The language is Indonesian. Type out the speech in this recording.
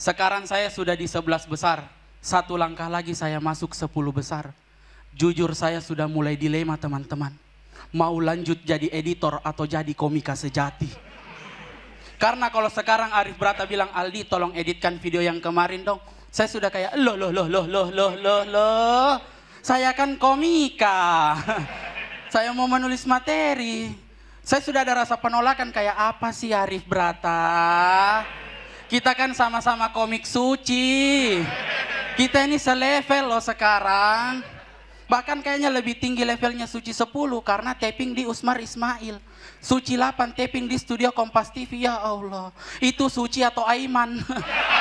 Sekarang saya sudah di sebelas besar. Satu langkah lagi saya masuk sepuluh besar. Jujur saya sudah mulai dilema teman-teman. Mau lanjut jadi editor atau jadi komika sejati. Karena kalau sekarang Arif Brata bilang, Aldi tolong editkan video yang kemarin dong. Saya sudah kayak, loh, loh, loh, loh, loh, loh, loh, loh. Saya kan komika. saya mau menulis materi. Saya sudah ada rasa penolakan kayak apa sih Arif Brata? Kita kan sama-sama komik suci. Kita ini selevel loh sekarang. Bahkan kayaknya lebih tinggi levelnya Suci 10 karena taping di Usmar Ismail. Suci 8 taping di studio Kompas TV ya Allah. Itu Suci atau Aiman.